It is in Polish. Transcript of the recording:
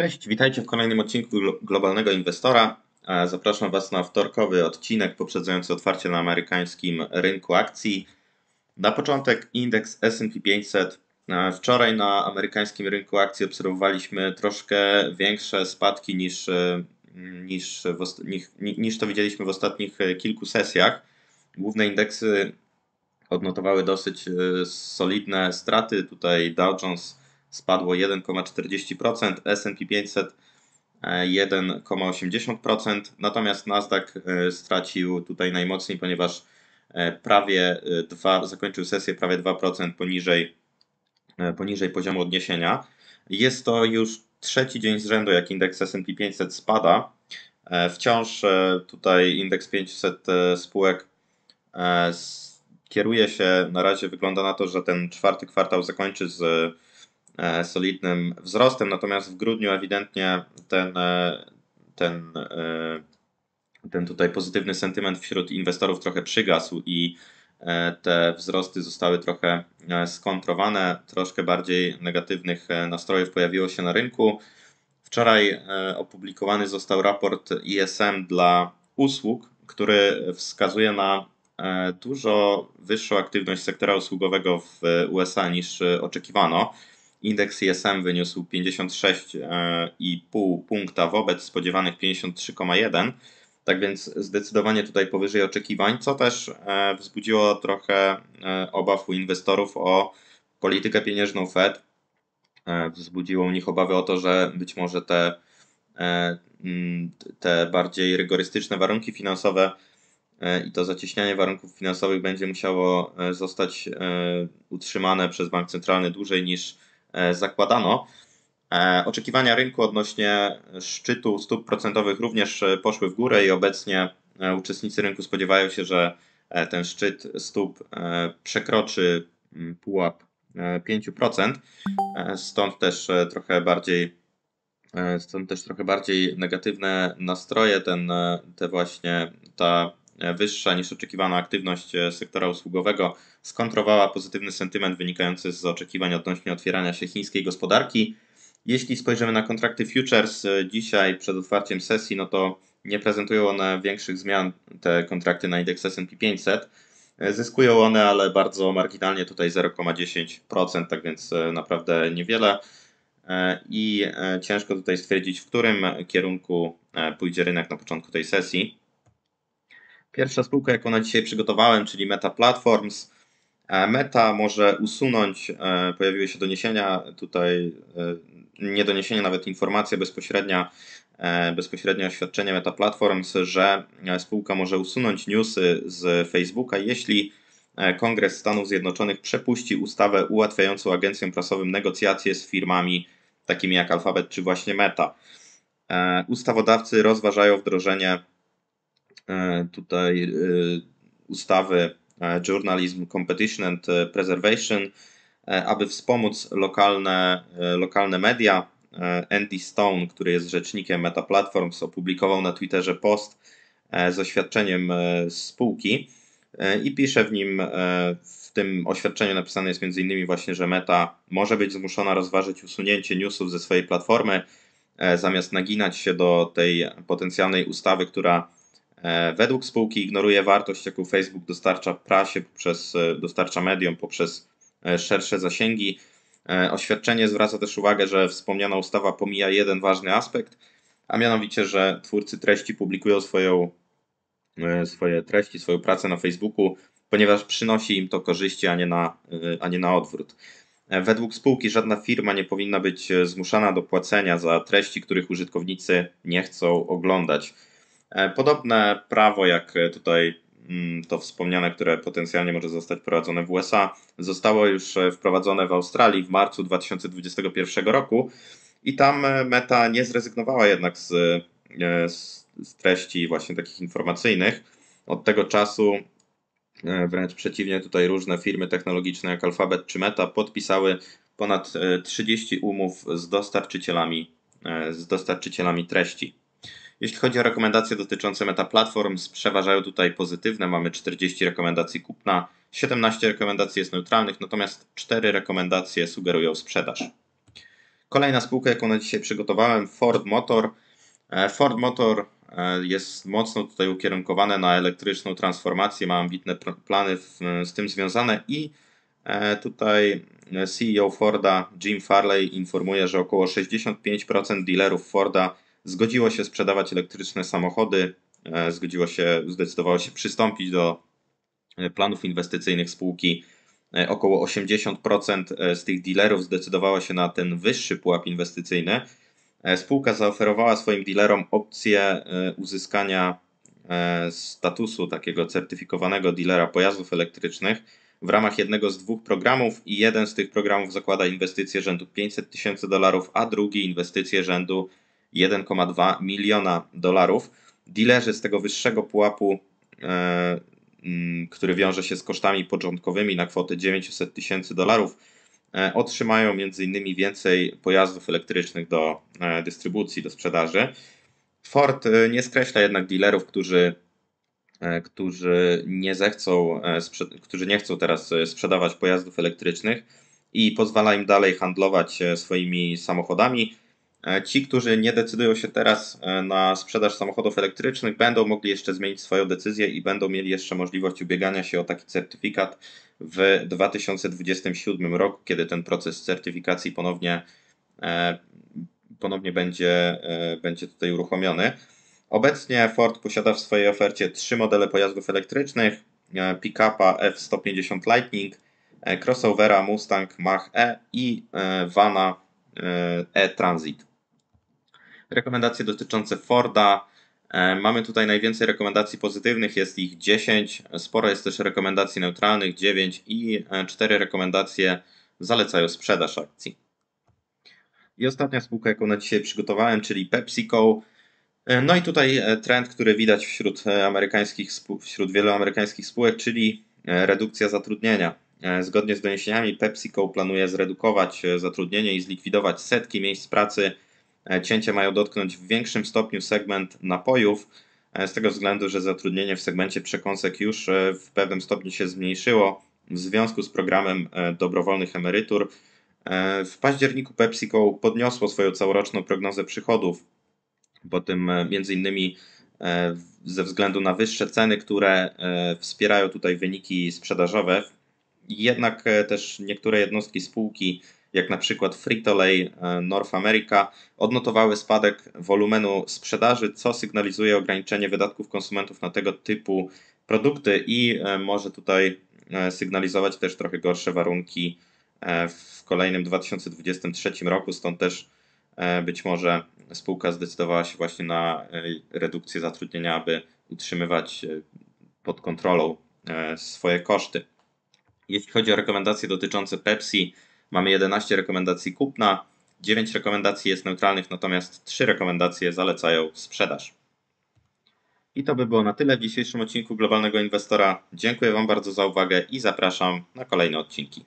Cześć, witajcie w kolejnym odcinku Globalnego Inwestora. E, zapraszam Was na wtorkowy odcinek poprzedzający otwarcie na amerykańskim rynku akcji. Na początek indeks S&P 500. E, wczoraj na amerykańskim rynku akcji obserwowaliśmy troszkę większe spadki niż, e, niż, niż to widzieliśmy w ostatnich kilku sesjach. Główne indeksy odnotowały dosyć solidne straty. Tutaj Dow Jones spadło 1,40%, S&P 500 1,80%, natomiast Nasdaq e, stracił tutaj najmocniej, ponieważ e, prawie 2, e, zakończył sesję prawie 2% poniżej, poniżej poziomu odniesienia. Jest to już trzeci dzień z rzędu, jak indeks S&P 500 spada. Wciąż tutaj indeks 500 spółek kieruje się, na razie wygląda na to, że ten czwarty kwartał zakończy z E, solidnym wzrostem, natomiast w grudniu ewidentnie ten, e, ten, e, ten tutaj pozytywny sentyment wśród inwestorów trochę przygasł i te wzrosty zostały trochę skontrowane, troszkę bardziej negatywnych nastrojów pojawiło się na rynku. Wczoraj opublikowany został raport ISM dla usług, który wskazuje na dużo wyższą aktywność sektora usługowego w USA niż oczekiwano. Indeks ISM wyniósł 56,5 e, punkta wobec spodziewanych 53,1. Tak więc zdecydowanie tutaj powyżej oczekiwań, co też e, wzbudziło trochę e, obaw u inwestorów o politykę pieniężną Fed. Wzbudziło u nich obawy o to, że być może te, te bardziej rygorystyczne warunki finansowe i to zacieśnianie warunków finansowych będzie musiało zostać utrzymane przez bank centralny dłużej niż E, zakładano. E, oczekiwania rynku odnośnie szczytu stóp procentowych również e, poszły w górę i obecnie uczestnicy rynku spodziewają się, że ten szczyt stóp przekroczy mm, pułap 5%. Stąd też trochę bardziej stąd też trochę bardziej negatywne nastroje, ten, te właśnie ta wyższa niż oczekiwana aktywność e, sektora usługowego skontrowała pozytywny sentyment wynikający z oczekiwań odnośnie otwierania się chińskiej gospodarki. Jeśli spojrzymy na kontrakty futures e, dzisiaj przed otwarciem sesji, no to nie prezentują one większych zmian, te kontrakty na indeks S&P 500. E, zyskują one, ale bardzo marginalnie, tutaj 0,10%, tak więc naprawdę niewiele. I ciężko tutaj stwierdzić, w którym kierunku pójdzie rynek na początku tej sesji. Pierwsza spółka, jaką na dzisiaj przygotowałem, czyli Meta Platforms. E, Meta może usunąć, e, pojawiły się doniesienia tutaj, e, nie doniesienia, nawet informacja bezpośrednia, bezpośrednie oświadczenie Meta Platforms, że spółka może usunąć newsy z Facebooka, jeśli Kongres Stanów Zjednoczonych przepuści ustawę ułatwiającą agencjom prasowym negocjacje z firmami takimi jak Alphabet czy właśnie Meta. Ustawodawcy rozważają wdrożenie E, tutaj e, ustawy e, Journalism Competition and Preservation, aby wspomóc lokalne, lokalne media. Andy Stone, który jest rzecznikiem Meta Platforms, opublikował na Twitterze post z oświadczeniem spółki i pisze w nim, w tym oświadczeniu napisane jest m.in. właśnie, że Meta może być zmuszona rozważyć usunięcie newsów ze swojej platformy, zamiast naginać się do tej potencjalnej ustawy, która E, według spółki ignoruje wartość, jaką Facebook dostarcza prasie, poprzez, e, dostarcza mediom poprzez e, szersze zasięgi. Oświadczenie zwraca też uwagę, że wspomniana ustawa pomija jeden ważny aspekt, a mianowicie, że twórcy treści publikują swoją, swoje treści, swoją pracę na Facebooku, ponieważ przynosi im to korzyści, a nie na, a nie na odwrót. Według spółki żadna firma nie powinna być zmuszana do płacenia za treści, których użytkownicy nie chcą oglądać. E, podobne prawo jak e, tutaj mm, to wspomniane, które potencjalnie może zostać prowadzone w USA, zostało już e, wprowadzone w Australii w marcu 2021 roku i tam Meta nie zrezygnowała jednak z, z treści właśnie takich informacyjnych. Od tego czasu wręcz przeciwnie, tutaj różne firmy technologiczne jak Alphabet czy Meta podpisały ponad 30 umów z dostarczycielami, z dostarczycielami treści. Jeśli chodzi o rekomendacje dotyczące metaplatform, przeważają tutaj pozytywne. Mamy 40 rekomendacji kupna, 17 rekomendacji jest neutralnych, natomiast 4 rekomendacje sugerują sprzedaż. Kolejna spółka, jaką na dzisiaj przygotowałem, Ford Motor. E, Ford Motor e, jest mocno tutaj ukierunkowane na elektryczną transformację, ma ambitne plany z tym związane i e, tutaj CEO Forda Jim Farley informuje, że około 65% dealerów Forda zgodziło się sprzedawać elektryczne samochody, e, zgodziło się, zdecydowało się przystąpić do e, planów inwestycyjnych spółki. E, około 80% z tych dealerów zdecydowało się na ten wyższy pułap inwestycyjny. Spółka zaoferowała swoim dealerom opcję uzyskania statusu takiego certyfikowanego dealera pojazdów elektrycznych w ramach jednego z dwóch programów i jeden z tych programów zakłada inwestycje rzędu 500 tysięcy dolarów, a drugi inwestycje rzędu 1,2 miliona dolarów. Dilerzy z tego wyższego pułapu, e, mm, który wiąże się z kosztami początkowymi na kwotę 900 tysięcy dolarów, e, otrzymają m.in. więcej pojazdów elektrycznych do e, dystrybucji, do sprzedaży. Ford nie skreśla jednak dealerów, którzy, którzy, nie zechcą, którzy nie chcą teraz sprzedawać pojazdów elektrycznych i pozwala im dalej handlować swoimi samochodami E, ci, którzy nie decydują się teraz e, na sprzedaż samochodów elektrycznych, będą mogli jeszcze zmienić swoją decyzję i będą mieli jeszcze możliwość ubiegania się o taki certyfikat w 2027 roku, kiedy ten proces certyfikacji ponownie, e, ponownie będzie, będzie tutaj uruchomiony. Obecnie Ford posiada w swojej ofercie trzy modele pojazdów elektrycznych: pick-upa F150 Lightning, crossovera Mustang Mach-E i vana e-Transit rekomendacje dotyczące Forda. E, mamy tutaj najwięcej rekomendacji pozytywnych, jest ich 10, sporo jest też rekomendacji neutralnych 9 i 4 e, rekomendacje zalecają sprzedaż akcji. I ostatnia spółka, jaką na dzisiaj przygotowałem, czyli PepsiCo. E, no i tutaj trend, który widać wśród amerykańskich wśród wielu amerykańskich spółek, czyli redukcja zatrudnienia. Zgodnie z doniesieniami PepsiCo planuje zredukować zatrudnienie i zlikwidować setki miejsc pracy E, cięcie mają dotknąć w większym stopniu segment napojów, e, z tego względu, że zatrudnienie w segmencie przekąsek już e, w pewnym stopniu się zmniejszyło w związku z programem dobrowolnych emerytur. W październiku PepsiCo podniosło swoją całoroczną prognozę przychodów, po tym między innymi ze względu na wyższe ceny, które wspierają tutaj wyniki sprzedażowe. Jednak też niektóre jednostki spółki jak na przykład Frito-Lay e, North America, odnotowały spadek wolumenu sprzedaży, co sygnalizuje ograniczenie wydatków konsumentów na tego typu produkty i e, może tutaj e, sygnalizować też trochę gorsze warunki w kolejnym 2023 roku, stąd też być może spółka zdecydowała się właśnie na redukcję zatrudnienia, aby utrzymywać pod kontrolą swoje koszty. Jeśli chodzi o rekomendacje dotyczące Pepsi, Mamy 11 rekomendacji kupna, 9 rekomendacji jest neutralnych, natomiast 3 rekomendacje zalecają sprzedaż. I to by było na tyle w dzisiejszym odcinku Globalnego Inwestora. Dziękuję Wam bardzo za uwagę i zapraszam na kolejne odcinki.